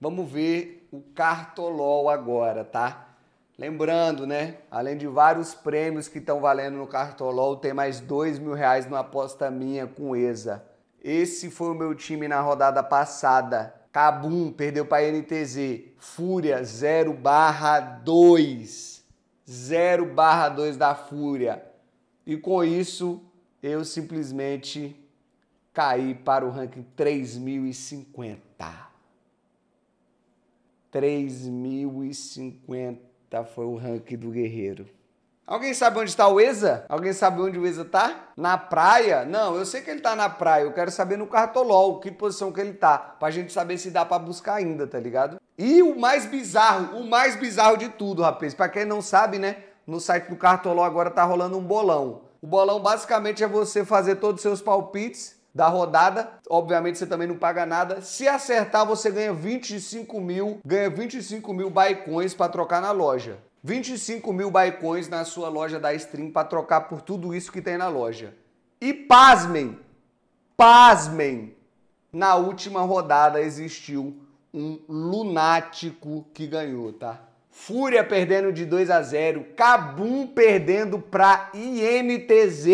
Vamos ver o Cartolol agora, tá? Lembrando, né? Além de vários prêmios que estão valendo no Cartolol, tem mais dois mil reais numa aposta minha com ESA. Esse foi o meu time na rodada passada. Cabum perdeu para NTZ. Fúria 0 barra 2. 0 barra 2 da Fúria. E com isso, eu simplesmente caí para o ranking 3050. 3050 foi o rank do guerreiro. Alguém sabe onde está o Eza? Alguém sabe onde o Eza tá? Na praia? Não, eu sei que ele tá na praia. Eu quero saber no cartolol que posição que ele tá, pra gente saber se dá para buscar ainda, tá ligado? E o mais bizarro, o mais bizarro de tudo, rapaz, para quem não sabe, né, no site do Cartolol agora tá rolando um bolão. O bolão basicamente é você fazer todos os seus palpites da rodada. Obviamente você também não paga nada. Se acertar, você ganha 25 mil, ganha 25 mil bycoins para trocar na loja. 25 mil bycoins na sua loja da Stream para trocar por tudo isso que tem na loja. E pasmem, pasmem, na última rodada existiu um lunático que ganhou, tá? Fúria perdendo de 2 a 0, Cabum perdendo para INTZ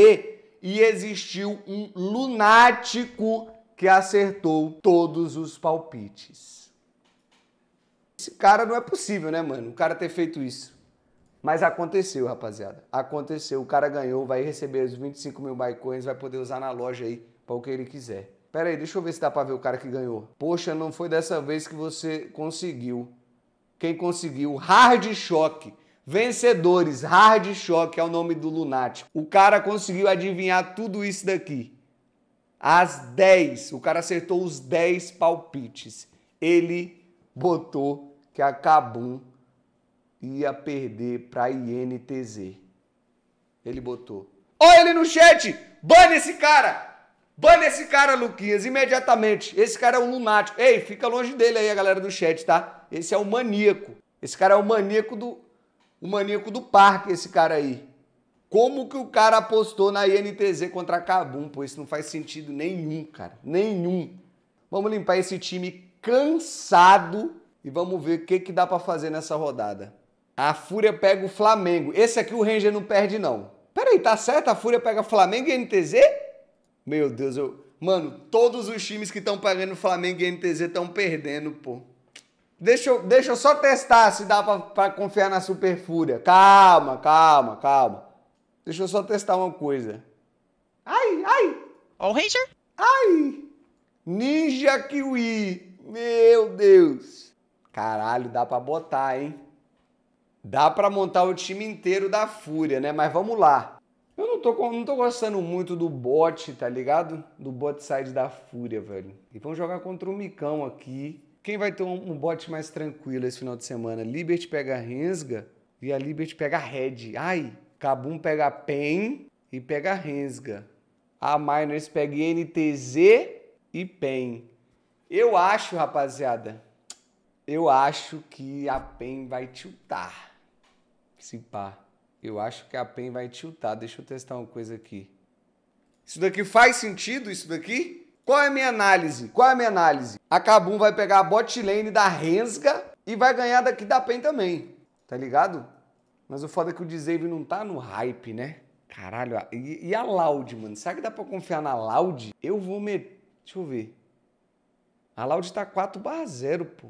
e existiu um lunático que acertou todos os palpites. Esse cara não é possível, né, mano? O cara ter feito isso. Mas aconteceu, rapaziada. Aconteceu. O cara ganhou, vai receber os 25 mil Bitcoins, vai poder usar na loja aí para o que ele quiser. Pera aí, deixa eu ver se dá pra ver o cara que ganhou. Poxa, não foi dessa vez que você conseguiu. Quem conseguiu? Hard Shock. Vencedores, Hard Shock é o nome do lunático. O cara conseguiu adivinhar tudo isso daqui. As 10, o cara acertou os 10 palpites. Ele botou que a Cabum ia perder para INTZ. Ele botou. Olha ele no chat! Bane esse cara! Bane esse cara, Luquinhas, imediatamente. Esse cara é um lunático. Ei, fica longe dele aí, a galera do chat, tá? Esse é o um maníaco. Esse cara é o um maníaco do o maníaco do parque, esse cara aí. Como que o cara apostou na INTZ contra a Cabum? Pô, isso não faz sentido nenhum, cara. Nenhum. Vamos limpar esse time cansado e vamos ver o que, que dá para fazer nessa rodada. A Fúria pega o Flamengo. Esse aqui o Ranger não perde, não. Peraí, tá certo? A Fúria pega Flamengo e NTZ? Meu Deus, eu. Mano, todos os times que estão pagando Flamengo e NTZ estão perdendo, pô. Deixa eu, deixa eu só testar se dá para confiar na Super Fúria Calma, calma, calma. Deixa eu só testar uma coisa. Ai, ai! o Ranger! Ai! Ninja Kiwi! Meu Deus! Caralho, dá pra botar, hein? Dá pra montar o time inteiro da Fúria, né? Mas vamos lá. Eu não tô, não tô gostando muito do bot, tá ligado? Do bot side da Fúria, velho. E vamos jogar contra o Micão aqui. Quem vai ter um, um bote mais tranquilo esse final de semana? Liberty pega a Rensga e a Liberty pega a Red. Ai, Cabum pega a PEN e pega a Rensga. A Miners pega NTZ e PEN. Eu acho, rapaziada, eu acho que a PEN vai tiltar. Se pá. Eu acho que a PEN vai tiltar. Deixa eu testar uma coisa aqui. Isso daqui faz sentido? Isso daqui? Qual é a minha análise? Qual é a minha análise? A Kabum vai pegar a bot lane da Rensga e vai ganhar daqui da PEN também, tá ligado? Mas o foda é que o Dzeive não tá no hype, né? Caralho, e, e a Loud, mano? Será que dá pra confiar na Loud? Eu vou meter... Deixa eu ver. A Loud tá 4 0, pô.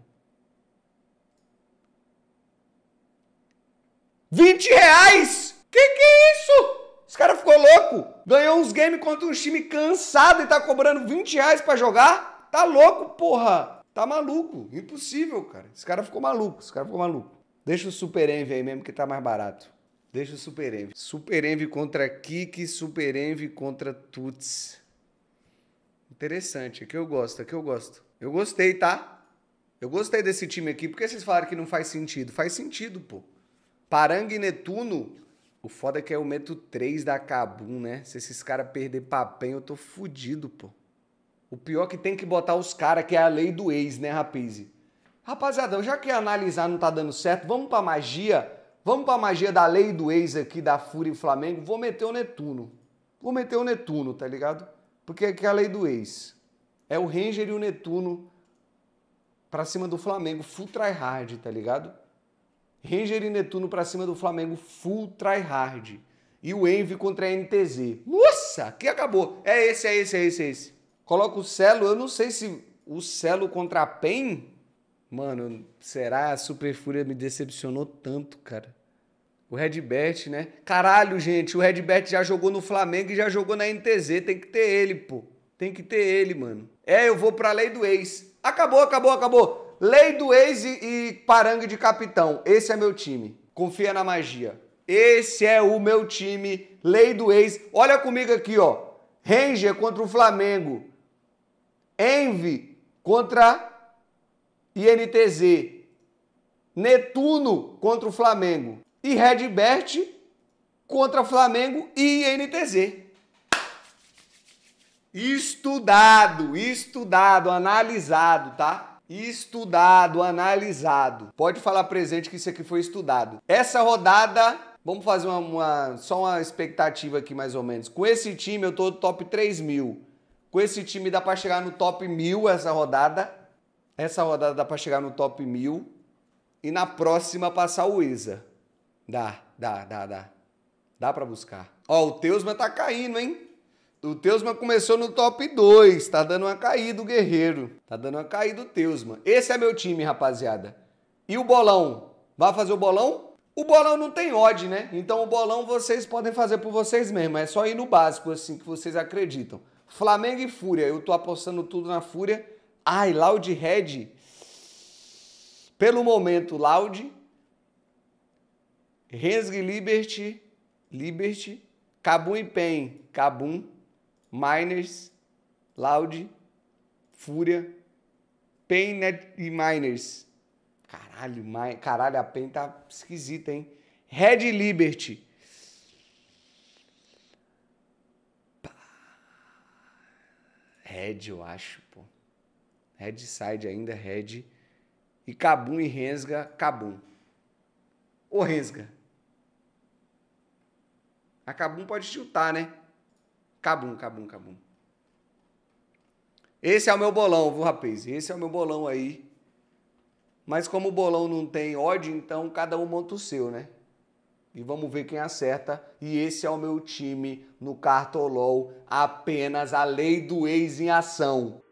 20 reais? Que que é isso? Esse cara ficou louco. Ganhou uns games contra um time cansado e tá cobrando 20 reais pra jogar? Tá louco, porra! Tá maluco. Impossível, cara. Esse cara ficou maluco. Esse cara ficou maluco. Deixa o Super Envy aí mesmo que tá mais barato. Deixa o Super Envy. Super Envy contra Kik, Super Envy contra Tuts. Interessante. Aqui é eu gosto, aqui é eu gosto. Eu gostei, tá? Eu gostei desse time aqui. Por que vocês falaram que não faz sentido? Faz sentido, pô. Parangue e Netuno o foda é que é o metro 3 da Cabum, né? Se esses caras perder papel, eu tô fudido, pô. O pior é que tem que botar os caras, que é a lei do ex, né, rapaziada? Rapaziada, já que analisar não tá dando certo, vamos pra magia. Vamos pra magia da lei do ex aqui, da Fúria e Flamengo. Vou meter o Netuno. Vou meter o Netuno, tá ligado? Porque aqui é a lei do ex. É o Ranger e o Netuno pra cima do Flamengo. Full try hard, tá ligado? Ranger e Netuno para cima do Flamengo full tryhard. E o Envy contra a NTZ. Nossa, que acabou. É esse, é esse, é esse, é esse. Coloca o Celo, eu não sei se o Celo contra a PEN... Mano, será? A Super Fúria me decepcionou tanto, cara. O Redbert, né? Caralho, gente, o Redbert já jogou no Flamengo e já jogou na NTZ. Tem que ter ele, pô. Tem que ter ele, mano. É, eu vou pra lei do ex. Acabou, acabou, acabou. Lei do ex e, e parangue de capitão. Esse é meu time. Confia na magia. Esse é o meu time. Lei do ex. Olha comigo aqui, ó. Ranger contra o Flamengo. Envy contra INTZ. Netuno contra o Flamengo. E Redbert contra Flamengo e INTZ. Estudado, estudado, analisado, tá? Estudado, analisado. Pode falar presente que isso aqui foi estudado. Essa rodada, vamos fazer uma, uma, só uma expectativa aqui mais ou menos. Com esse time eu tô no top 3 mil. Com esse time dá para chegar no top mil essa rodada. Essa rodada dá para chegar no top mil. E na próxima passar o Isa. Dá, dá, dá, dá. Dá para buscar. Ó, o Teusman tá caindo, hein? O Teusman começou no top 2, tá dando uma caída o Guerreiro. Tá dando uma caída o Teusman. Esse é meu time, rapaziada. E o bolão? Vai fazer o bolão? O bolão não tem odd, né? Então o bolão vocês podem fazer por vocês mesmos. É só ir no básico, assim, que vocês acreditam. Flamengo e Fúria. Eu tô apostando tudo na Fúria. Ai, Loud Red. Pelo momento, Loud. e Liberty. Liberty. Cabum e Pen. Cabum. Miners, Loud, Fúria, Pain e Miners. Caralho, my, caralho, a Pain tá esquisita, hein? Red Liberty. Red, eu acho, pô. Red Side ainda, Red. E Cabum e Rensga, Cabum. Ô, Rensga. A Cabum pode chutar, né? Cabum, cabum, cabum. Esse é o meu bolão, viu, rapaz? Esse é o meu bolão aí. Mas como o bolão não tem ordem, então cada um monta o seu, né? E vamos ver quem acerta. E esse é o meu time no Cartolol. Apenas a lei do ex em ação.